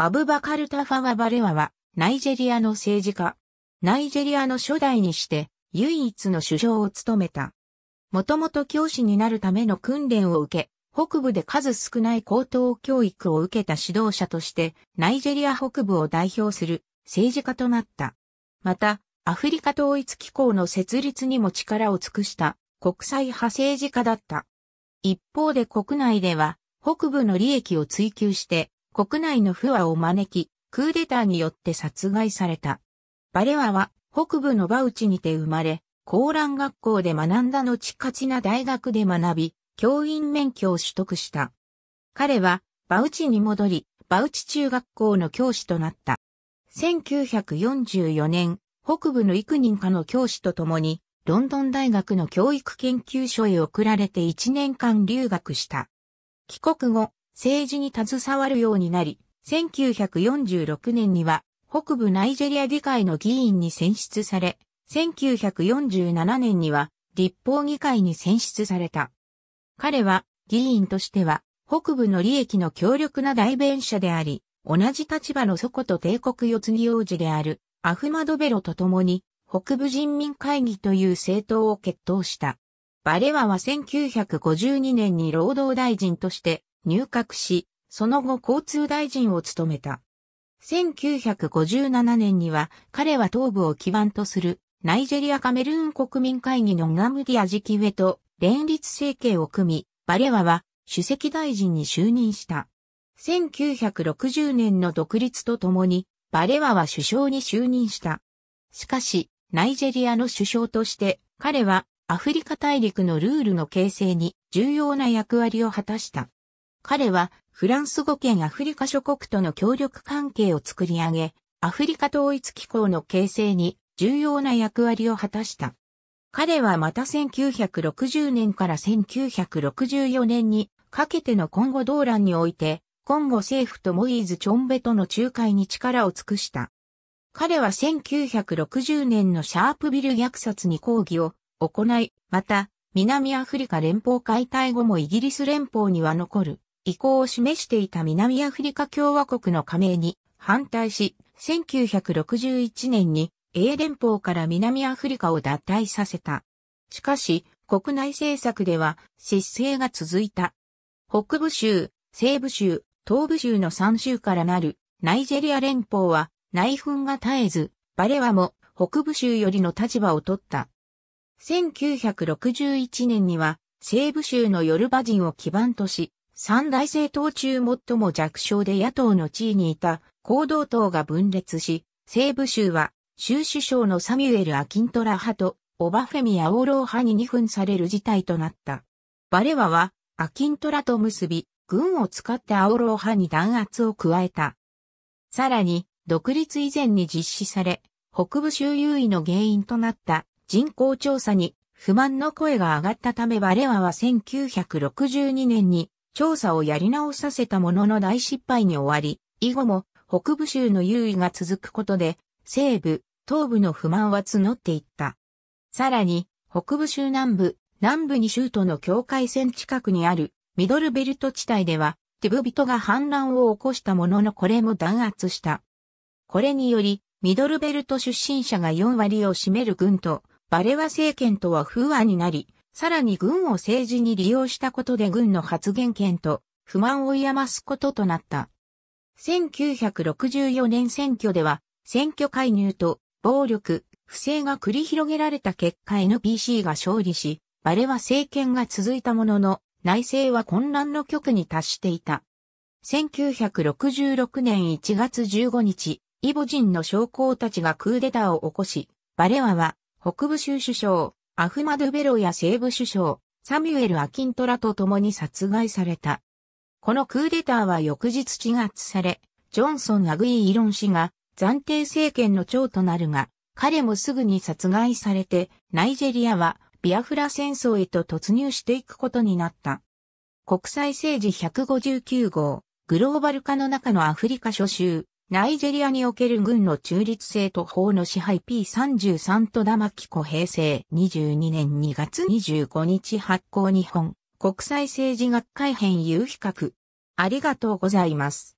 アブバカル・タファワ・バレワは、ナイジェリアの政治家。ナイジェリアの初代にして、唯一の首相を務めた。もともと教師になるための訓練を受け、北部で数少ない高等教育を受けた指導者として、ナイジェリア北部を代表する政治家となった。また、アフリカ統一機構の設立にも力を尽くした国際派政治家だった。一方で国内では、北部の利益を追求して、国内の不和を招き、クーデターによって殺害された。バレワは北部のバウチにて生まれ、高蘭学校で学んだ後勝ちな大学で学び、教員免許を取得した。彼はバウチに戻り、バウチ中学校の教師となった。1944年、北部の幾人かの教師と共に、ロンドン大学の教育研究所へ送られて1年間留学した。帰国後、政治に携わるようになり、1946年には北部ナイジェリア議会の議員に選出され、1947年には立法議会に選出された。彼は議員としては北部の利益の強力な代弁者であり、同じ立場の祖国と帝国四つ木王子であるアフマドベロと共に北部人民会議という政党を決闘した。バレワは1952年に労働大臣として入閣し、その後交通大臣を務めた。1957年には彼は東部を基盤とするナイジェリアカメルーン国民会議のガムディアジキウェと連立政権を組み、バレワは主席大臣に就任した。1960年の独立とともに、バレワは首相に就任した。しかし、ナイジェリアの首相として、彼はアフリカ大陸のルールの形成に重要な役割を果たした。彼はフランス語圏アフリカ諸国との協力関係を作り上げ、アフリカ統一機構の形成に重要な役割を果たした。彼はまた1960年から1964年にかけての今後動乱において、今後政府とモイーズ・チョンベとの仲介に力を尽くした。彼は1960年のシャープビル虐殺に抗議を行い、また、南アフリカ連邦解体後もイギリス連邦には残る意向を示していた南アフリカ共和国の加盟に反対し、1961年に英連邦から南アフリカを脱退させた。しかし、国内政策では失勢が続いた。北部州、西部州、東部州の3州からなるナイジェリア連邦は内紛が絶えず、バレワも北部州よりの立場を取った。1961年には西部州のヨルバ人を基盤とし、三大政党中最も弱小で野党の地位にいた行動党が分裂し、西部州は州首相のサミュエル・アキントラ派とオバフェミ・アオロー派に二分される事態となった。バレワはアキントラと結び、軍を使ってアオロー派に弾圧を加えた。さらに、独立以前に実施され、北部州優位の原因となった人口調査に不満の声が上がったためバレワは1962年に調査をやり直させたものの大失敗に終わり、以後も北部州の優位が続くことで、西部、東部の不満は募っていった。さらに、北部州南部、南部に州都の境界線近くにあるミドルベルト地帯では、ティブ人が反乱を起こしたもののこれも弾圧した。これにより、ミドルベルト出身者が4割を占める軍と、バレワ政権とは不和になり、さらに軍を政治に利用したことで軍の発言権と不満を敬ますこととなった。1964年選挙では、選挙介入と暴力、不正が繰り広げられた結果 NPC が勝利し、バレは政権が続いたものの、内政は混乱の局に達していた。1966年1月15日、イボ人の将校たちがクーデターを起こし、バレワは北部州首相、アフマドベロや西部首相、サミュエル・アキントラと共に殺害された。このクーデターは翌日地圧され、ジョンソン・アグイ・イロン氏が暫定政権の長となるが、彼もすぐに殺害されて、ナイジェリアはビアフラ戦争へと突入していくことになった。国際政治159号、グローバル化の中のアフリカ諸州、ナイジェリアにおける軍の中立性と法の支配 P33 とダマキコ平成22年2月25日発行日本国際政治学会編有比較。ありがとうございます。